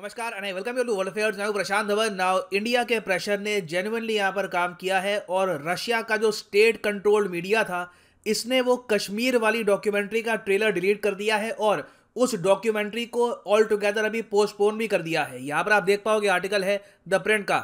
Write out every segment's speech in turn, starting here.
नमस्कार and welcome you to world affair मैं Prashant Dhawan now India के प्रेशर ने जेनुअनली यहाँ पर काम किया है और रशिया का जो स्टेट कंट्रोल्ड मीडिया था इसने वो कश्मीर वाली डॉक्यूमेंट्री का ट्रेलर डिलीट कर दिया है और उस डॉक्यूमेंट्री को ऑल टुगेदर अभी पोस्टपोन भी कर दिया है यहाँ पर आप देख पाओगे आर्टिकल है द प्रिंट का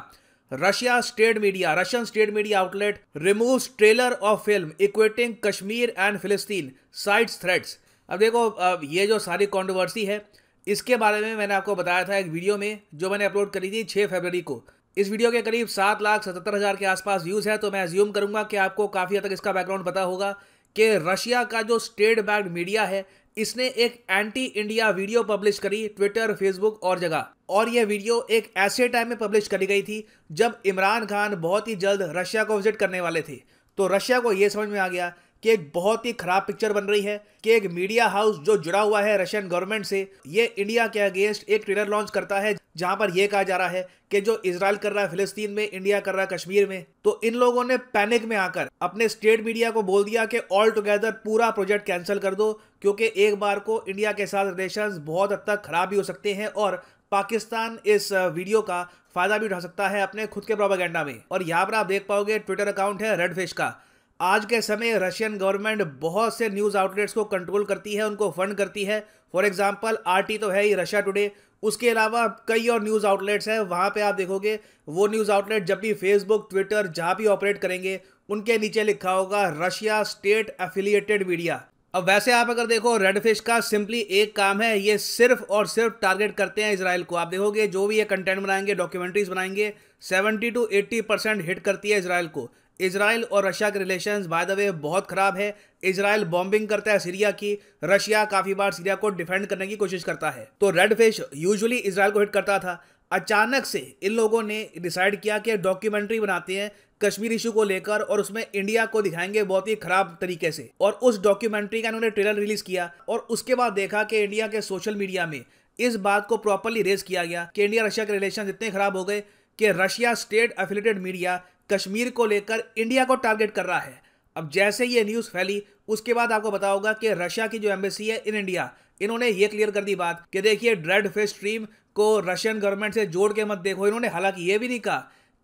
Russia state media Russian state media outlet remove trailer of film equating Kashmir and Palestine sides threads अब देखो अब ये जो सारी कॉन्ट्रोवर्सी है इसके बारे में मैंने आपको बताया था एक वीडियो में जो मैंने अपलोड करी थी छः फरवरी को इस वीडियो के करीब सात लाख सतहत्तर हज़ार के आसपास व्यूज़ है तो मैं ज्यूम करूंगा कि आपको काफ़ी हद तक इसका बैकग्राउंड पता होगा कि रशिया का जो स्टेट बैग मीडिया है इसने एक एंटी इंडिया वीडियो पब्लिश करी ट्विटर फेसबुक और जगह और यह वीडियो एक ऐसे टाइम में पब्लिश करी गई थी जब इमरान खान बहुत ही जल्द रशिया को विजिट करने वाले थे तो रशिया को यह समझ में आ गया कि एक बहुत ही खराब पिक्चर बन रही है कि एक मीडिया हाउस जो जुड़ा हुआ है रशियन गवर्नमेंट से ये इंडिया के अगेंस्ट एक ट्रेलर लॉन्च करता है जहां पर यह कहा जा रहा है कि जो इसराइल कर रहा है फिलिस्तीन में इंडिया कर रहा है कश्मीर में तो इन लोगों ने पैनिक में आकर अपने स्टेट मीडिया को बोल दिया कि ऑल टुगेदर पूरा प्रोजेक्ट कैंसिल कर दो क्योंकि एक बार को इंडिया के साथ रिलेशन बहुत हद तक खराब भी हो सकते हैं और पाकिस्तान इस वीडियो का फायदा भी उठा सकता है अपने खुद के प्रोपागेंडा में और यहाँ पर आप देख पाओगे ट्विटर अकाउंट है रेड फिश का आज के समय रशियन गवर्नमेंट बहुत से न्यूज़ आउटलेट्स को कंट्रोल करती है उनको फंड करती है फॉर एग्जांपल आरटी तो है ही रशिया टुडे उसके अलावा कई और न्यूज़ आउटलेट्स हैं वहाँ पे आप देखोगे वो न्यूज़ आउटलेट जब भी फेसबुक ट्विटर जहाँ भी ऑपरेट करेंगे उनके नीचे लिखा होगा रशिया स्टेट एफिलिएटेड मीडिया अब वैसे आप अगर देखो रेडफिश का सिंपली एक काम है ये सिर्फ और सिर्फ टारगेट करते हैं इसराइल को आप देखोगे जो भी ये कंटेंट बनाएंगे डॉक्यूमेंट्रीज बनाएंगे 70 टू 80 परसेंट हिट करती है इसराइल को इसराइल और रशिया के रिलेशंस बाय द वे बहुत ख़राब है इसराइल बॉम्बिंग करता है सीरिया की रशिया काफ़ी बार सीरिया को डिफेंड करने की कोशिश करता है तो रेड फिश यूजली इसराइल को हिट करता था अचानक से इन लोगों ने डिसाइड किया कि डॉक्यूमेंट्री बनाते हैं कश्मीर इशू को लेकर और उसमें इंडिया को दिखाएंगे बहुत ही खराब तरीके से और उस डॉक्यूमेंट्री का इन्होंने ट्रेलर रिलीज किया और उसके बाद देखा कि इंडिया के सोशल मीडिया में इस बात को प्रॉपरली रेज किया गया कि इंडिया रशिया के रिलेशन इतने खराब हो गए कि Russia state affiliated media Kashmir को लेकर इंडिया को टारगेट कर रहा है अब जैसे ये न्यूज़ फैली उसके बाद आपको पता कि रशिया की जो एम्बेसी है इन इंडिया इन्होंने ये क्लियर कर दी बात कि देखिए ड्रेड फेस स्ट्रीम को रशियन गवर्नमेंट से जोड़ के मत देखो इन्होंने हालांकि ये भी नहीं कहा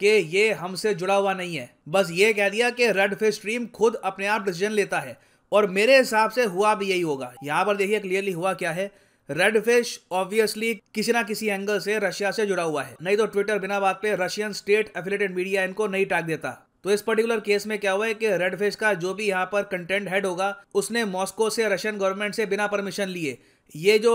कि ये हमसे जुड़ा हुआ नहीं है बस ये कह दिया कि रेड फेस स्ट्रीम खुद अपने आप डिसीजन लेता है और मेरे हिसाब से हुआ भी यही होगा यहाँ पर देखिए क्लियरली हुआ क्या है रेड फिश ऑब्वियसली किसी ना किसी एंगल से रशिया से जुड़ा हुआ है नहीं तो ट्विटर बिना बात पे रशियन स्टेट एफिलेटेड मीडिया इनको नहीं टाक देता तो इस पर्टिकुलर केस में क्या हुआ है कि रेड फिश का जो भी यहाँ पर कंटेंट हेड होगा उसने मॉस्को से रशियन गवर्नमेंट से बिना परमिशन लिए ये जो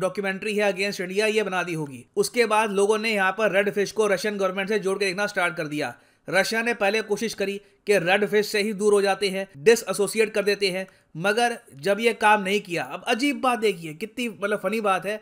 डॉक्यूमेंट्री है अगेंस्ट इंडिया ये बना दी होगी उसके बाद लोगों ने यहाँ पर रेड फिश को रशियन गवर्नमेंट से जोड़ के देखना स्टार्ट कर दिया रशिया ने पहले कोशिश करी कि रेड फिश से ही दूर हो जाते हैं डिसएसोसिएट कर देते हैं मगर जब ये काम नहीं किया अब अजीब बात देखिए कितनी मतलब फनी बात है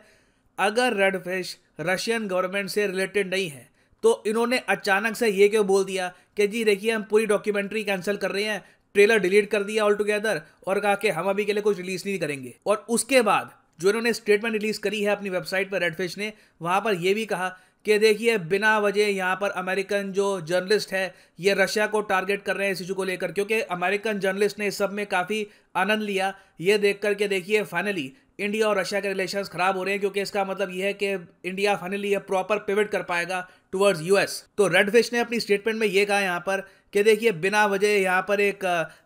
अगर रेड फिश रशियन गवर्नमेंट से रिलेटेड नहीं है तो इन्होंने अचानक से ये क्यों बोल दिया कि जी देखिए हम पूरी डॉक्यूमेंट्री कैंसिल कर रहे हैं ट्रेलर डिलीट कर दिया ऑल टुगेदर और कहा कि हम अभी के लिए कुछ रिलीज नहीं करेंगे और उसके बाद जो इन्होंने स्टेटमेंट रिलीज करी है अपनी वेबसाइट पर रेडफिश ने वहां पर यह भी कहा कि देखिए बिना वजह यहाँ पर अमेरिकन जो जर्नलिस्ट है ये रशिया को टारगेट कर रहे हैं इस इशू को लेकर क्योंकि अमेरिकन जर्नलिस्ट ने इस सब में काफ़ी आनंद लिया ये देख कर के देखिए फाइनली इंडिया और रशिया के रिलेशन खराब हो रहे हैं क्योंकि इसका मतलब यह है कि इंडिया फाइनली अब प्रॉपर पिवट कर पाएगा टुवर्ड्स यूएस तो रेड फिश ने अपनी स्टेटमेंट में यह कहा यहाँ पर कि देखिए बिना वजह यहाँ पर एक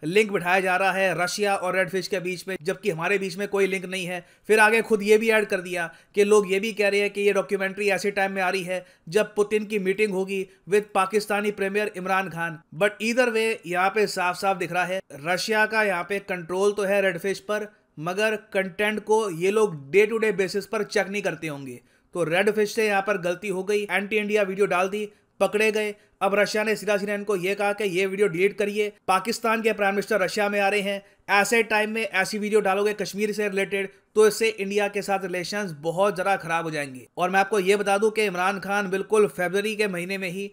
लिंक बिठाया जा रहा है रशिया और रेड फिश के बीच में जबकि हमारे बीच में कोई लिंक नहीं है फिर आगे खुद ये भी ऐड कर दिया कि लोग ये भी कह रहे हैं कि ये डॉक्यूमेंट्री ऐसे टाइम में आ रही है जब पुतिन की मीटिंग होगी with Pakistani premier Imran Khan but इधर वे यहाँ पे साफ साफ दिख रहा है रशिया का यहाँ पे कंट्रोल तो है रेडफिश पर मगर कंटेंट को ये लोग डे टू डे बेसिस पर चेक नहीं करते होंगे तो रेड फिश से यहाँ पर गलती हो गई एंटी इंडिया वीडियो डाल दी पकड़े गए अब रशिया ने सीधा सीधा इनको यह कहा कि ये वीडियो डिलीट करिए पाकिस्तान के प्राइम मिनिस्टर रशिया में आ रहे हैं ऐसे टाइम में ऐसी वीडियो डालोगे कश्मीर से रिलेटेड तो इससे इंडिया के साथ रिलेशन बहुत ज़्यादा खराब हो जाएंगे और मैं आपको ये बता दूं कि इमरान खान बिल्कुल फेबररी के महीने में ही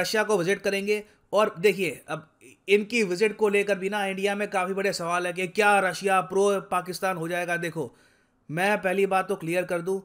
रशिया को विजिट करेंगे और देखिए अब इनकी विजिट को लेकर भी ना इंडिया में काफ़ी बड़े सवाल है कि क्या रशिया प्रो पाकिस्तान हो जाएगा देखो मैं पहली बात तो क्लियर कर दूं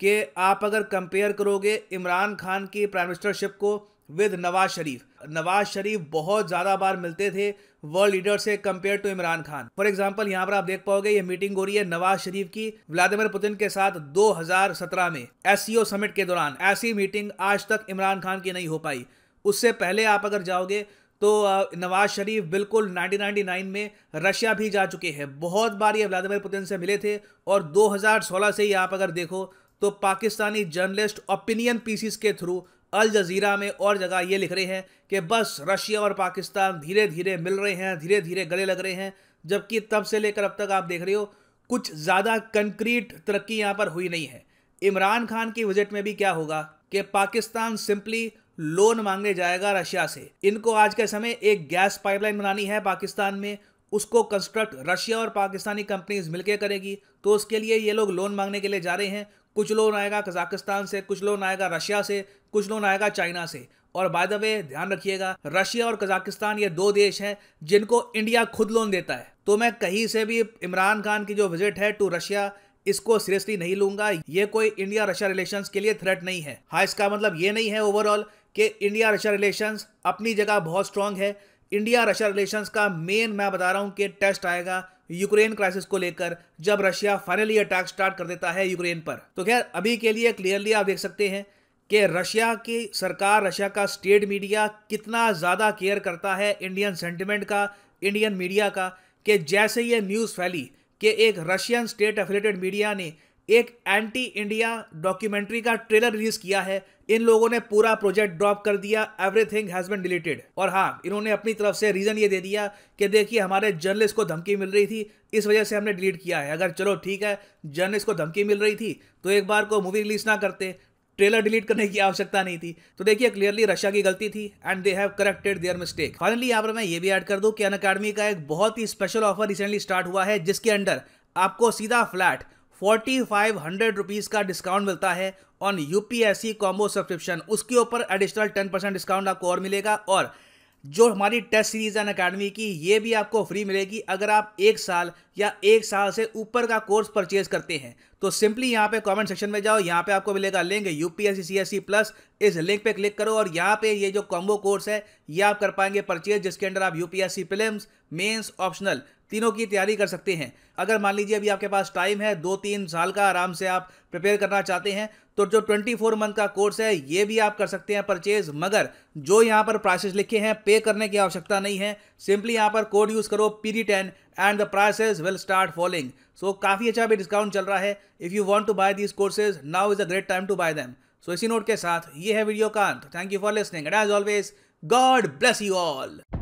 कि आप अगर कंपेयर करोगे इमरान खान की प्राइम मिनिस्टरशिप को विद नवाज शरीफ नवाज शरीफ बहुत ज़्यादा बार मिलते थे वर्ल्ड लीडर से compare to Imran Khan for example यहाँ पर आप देख पाओगे ये मीटिंग हो रही है नवाज शरीफ की व्लादिमिर पुतिन के साथ 2017 में एस समिट के दौरान ऐसी मीटिंग आज तक इमरान खान की नहीं हो पाई उससे पहले आप अगर जाओगे तो नवाज शरीफ बिल्कुल 1999 में रशिया भी जा चुके हैं बहुत बार ये व्लादिमिर पुतिन से मिले थे और 2016 से ही आप अगर देखो तो पाकिस्तानी जर्नलिस्ट ओपिनियन पीसीस के थ्रू अल जजीरा में और जगह ये लिख रहे हैं कि बस रशिया और पाकिस्तान धीरे धीरे मिल रहे हैं धीरे धीरे गले लग रहे हैं जबकि तब से लेकर अब तक आप देख रहे हो कुछ ज़्यादा कंक्रीट तरक्की यहाँ पर हुई नहीं है इमरान खान की विजिट में भी क्या होगा कि पाकिस्तान सिंपली लोन मांगने जाएगा रशिया से इनको आज के समय एक गैस पाइपलाइन बनानी है पाकिस्तान में उसको कंस्ट्रक्ट रशिया और पाकिस्तानी कंपनीज मिलकर करेगी तो उसके लिए ये लोग लोन मांगने के लिए जा रहे हैं कुछ लोन आएगा कजाकिस्तान से कुछ लोन आएगा रशिया से कुछ लोन आएगा चाइना से और बाय द वे ध्यान रखिएगा रशिया और कजाकिस्तान ये दो देश हैं जिनको इंडिया खुद लोन देता है तो मैं कहीं से भी इमरान खान की जो विजिट है टू रशिया इसको सीरियसली नहीं लूंगा ये कोई इंडिया रशिया रिलेशंस के लिए थ्रेट नहीं है हाँ इसका मतलब ये नहीं है ओवरऑल कि इंडिया रशिया रिलेशंस अपनी जगह बहुत स्ट्रांग है इंडिया रशिया रिलेशंस का मेन मैं बता रहा हूँ कि टेस्ट आएगा यूक्रेन क्राइसिस को लेकर जब रशिया फाइनली अटैक स्टार्ट कर देता है यूक्रेन पर तो खैर अभी के लिए क्लियरली आप देख सकते हैं कि रशिया की सरकार रशिया का स्टेट मीडिया कितना ज़्यादा केयर करता है इंडियन सेंटिमेंट का इंडियन मीडिया का कि जैसे ये न्यूज़ फैली कि एक रशियन स्टेट एफिलेटेड मीडिया ने एक एंटी इंडिया डॉक्यूमेंट्री का ट्रेलर रिलीज किया है इन लोगों ने पूरा प्रोजेक्ट ड्रॉप कर दिया एवरीथिंग हैज बिन डिलीटेड और हाँ इन्होंने अपनी तरफ से रीज़न ये दे दिया कि देखिए हमारे जर्नलिस्ट को धमकी मिल रही थी इस वजह से हमने डिलीट किया है अगर चलो ठीक है जर्नलिस्ट को धमकी मिल रही थी तो एक बार को मूवी रिलीज ना करते ट्रेलर डिलीट करने की आवश्यकता नहीं थी तो देखिए क्लियरली रशिया की गलती थी and they have corrected their mistake finally यहाँ पर मैं ये भी ऐड कर दूं कि अन अकेडमी का एक बहुत ही स्पेशल ऑफर रिसेंटली स्टार्ट हुआ है जिसके अंडर आपको सीधा flat forty five hundred rupees का डिस्काउंट मिलता है on U P S C combo subscription उसके ऊपर एडिशनल टेन परसेंट डिस्काउंट आपको और मिलेगा और जो हमारी टेस्ट सीरीज़ एंड अकेडमी की ये भी आपको फ्री मिलेगी अगर आप एक साल या एक साल से ऊपर का कोर्स परचेज करते हैं तो सिंपली यहाँ पे कमेंट सेक्शन में जाओ यहाँ पे आपको मिलेगा link U P C S C plus इस लिंक पे क्लिक करो और यहाँ पे ये जो कॉम्बो कोर्स है ये आप कर पाएंगे परचेज जिसके अंदर आप U P S C optional तीनों की तैयारी कर सकते हैं अगर मान लीजिए अभी आपके पास टाइम है दो तीन साल का आराम से आप प्रिपेयर करना चाहते हैं तो जो 24 मंथ का कोर्स है ये भी आप कर सकते हैं परचेज मगर जो यहाँ पर प्राइसेस लिखे हैं पे करने की आवश्यकता नहीं है सिंपली यहाँ पर कोड यूज़ करो P D ten and the prices will start falling so काफ़ी अच्छा भी डिस्काउंट चल रहा है if you want to buy this courses now is a great time to buy them so इसी नोट के साथ ये है वीडियो का अंत thank you for listening and as always God bless you all